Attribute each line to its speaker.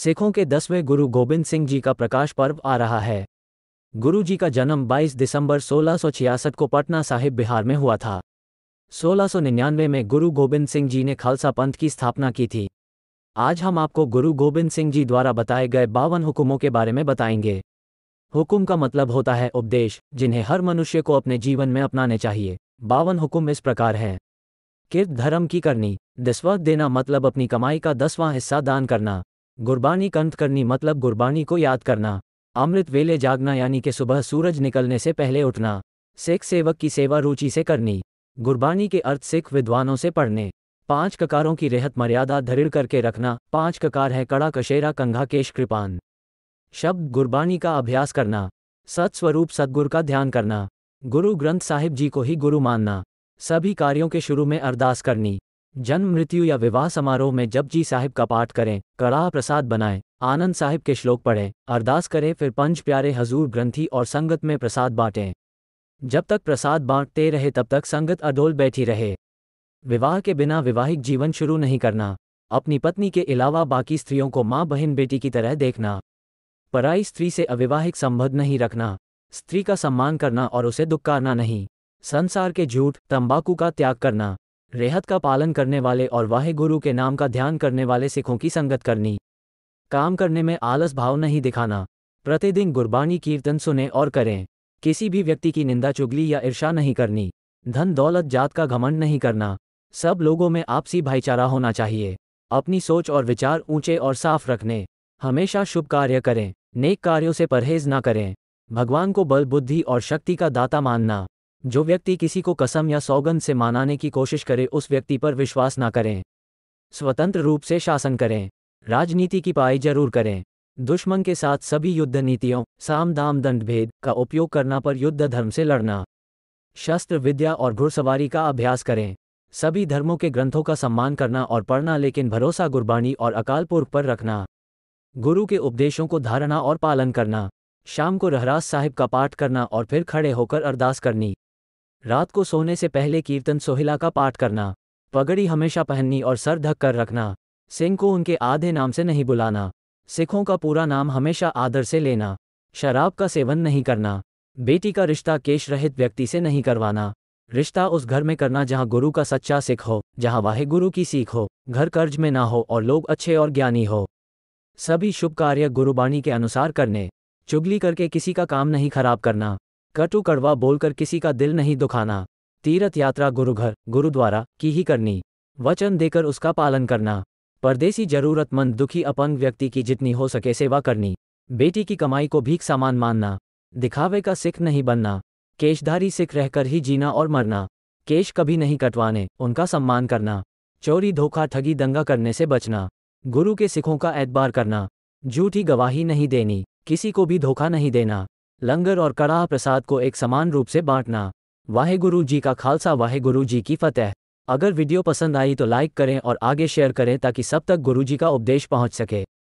Speaker 1: सिखों के दसवें गुरु गोबिंद सिंह जी का प्रकाश पर्व आ रहा है गुरु जी का जन्म 22 दिसंबर 1666 को पटना साहिब बिहार में हुआ था 1699 में गुरु गोबिंद सिंह जी ने खालसा पंथ की स्थापना की थी आज हम आपको गुरु गोबिंद सिंह जी द्वारा बताए गए बावन हुक्मों के बारे में बताएंगे हुक्म का मतलब होता है उपदेश जिन्हें हर मनुष्य को अपने जीवन में अपनाने चाहिए बावन हुक्म इस प्रकार हैं किर्त धर्म की करनी दसवा देना मतलब अपनी कमाई का दसवां हिस्सा दान करना गुरबानी कंत करनी मतलब गुरबानी को याद करना अमृत वेले जागना यानी कि सुबह सूरज निकलने से पहले उठना सिख सेवक की सेवा रुचि से करनी गुरबानी के अर्थ सिख विद्वानों से पढ़ने पांच ककारों की रेहत मर्यादा धरिड़ करके रखना पांच ककार है कड़ा कशेरा कंघा केश कृपान शब्द गुरबानी का अभ्यास करना सत्स्वरूप सदगुर का ध्यान करना गुरु ग्रंथ साहिब जी को ही गुरु मानना सभी कार्यों के शुरू में अरदास करनी जन्म मृत्यु या विवाह समारोह में जब जी साहिब का पाठ करें कड़ाह प्रसाद बनाएं आनंद साहिब के श्लोक पढ़ें अरदास करें फिर पंच प्यारे हजूर ग्रंथी और संगत में प्रसाद बांटें जब तक प्रसाद बांटते रहे तब तक संगत अडोल बैठी रहे विवाह के बिना विवाहिक जीवन शुरू नहीं करना अपनी पत्नी के अलावा बाकी स्त्रियों को माँ बहन बेटी की तरह देखना पराई स्त्री से अविवाहिक संबंध नहीं रखना स्त्री का सम्मान करना और उसे दुख नहीं संसार के झूठ तंबाकू का त्याग करना रेहत का पालन करने वाले और वाहे गुरु के नाम का ध्यान करने वाले सिखों की संगत करनी काम करने में आलस भाव नहीं दिखाना प्रतिदिन गुरबानी कीर्तन सुने और करें किसी भी व्यक्ति की निंदा चुगली या ईर्षा नहीं करनी धन दौलत जात का घमंड नहीं करना सब लोगों में आपसी भाईचारा होना चाहिए अपनी सोच और विचार ऊंचे और साफ रखने हमेशा शुभ कार्य करें नेक कार्यों से परहेज ना करें भगवान को बल बुद्धि और शक्ति का दाता मानना जो व्यक्ति किसी को कसम या सौगंध से मानाने की कोशिश करे उस व्यक्ति पर विश्वास ना करें स्वतंत्र रूप से शासन करें राजनीति की पाई जरूर करें दुश्मन के साथ सभी युद्ध नीतियों साम दाम दंड भेद का उपयोग करना पर युद्ध धर्म से लड़ना शस्त्र विद्या और घुड़सवारी का अभ्यास करें सभी धर्मों के ग्रंथों का सम्मान करना और पढ़ना लेकिन भरोसा गुरबाणी और अकाल पुरख पर रखना गुरु के उपदेशों को धारणा और पालन करना शाम को रहरास साहिब का पाठ करना और फिर खड़े होकर अरदास करनी रात को सोने से पहले कीर्तन सोहिला का पाठ करना पगड़ी हमेशा पहननी और सर ढक कर रखना सिंह को उनके आधे नाम से नहीं बुलाना सिखों का पूरा नाम हमेशा आदर से लेना शराब का सेवन नहीं करना बेटी का रिश्ता केश रहित व्यक्ति से नहीं करवाना रिश्ता उस घर में करना जहाँ गुरु का सच्चा सिख हो जहाँ वाहे गुरु की सीख हो घर कर्ज में ना हो और लोग अच्छे और ज्ञानी हो सभी शुभ कार्य गुरुबाणी के अनुसार करने चुगली करके किसी का काम नहीं खराब करना कटु कड़वा बोलकर किसी का दिल नहीं दुखाना तीर्थ यात्रा गुरुघर गुरुद्वारा की ही करनी वचन देकर उसका पालन करना परदेसी जरूरतमंद दुखी अपंग व्यक्ति की जितनी हो सके सेवा करनी बेटी की कमाई को भीख सामान मानना दिखावे का सिख नहीं बनना केशधारी सिख रहकर ही जीना और मरना केश कभी नहीं कटवाने उनका सम्मान करना चोरी धोखा ठगी दंगा करने से बचना गुरु के सिखों का ऐतबार करना झूठी गवाही नहीं देनी किसी को भी धोखा नहीं देना लंगर और कड़ाह प्रसाद को एक समान रूप से बांटना वाहे गुरु जी का खालसा वाहे गुरु जी की फतेह अगर वीडियो पसंद आई तो लाइक करें और आगे शेयर करें ताकि सब तक गुरु जी का उपदेश पहुंच सके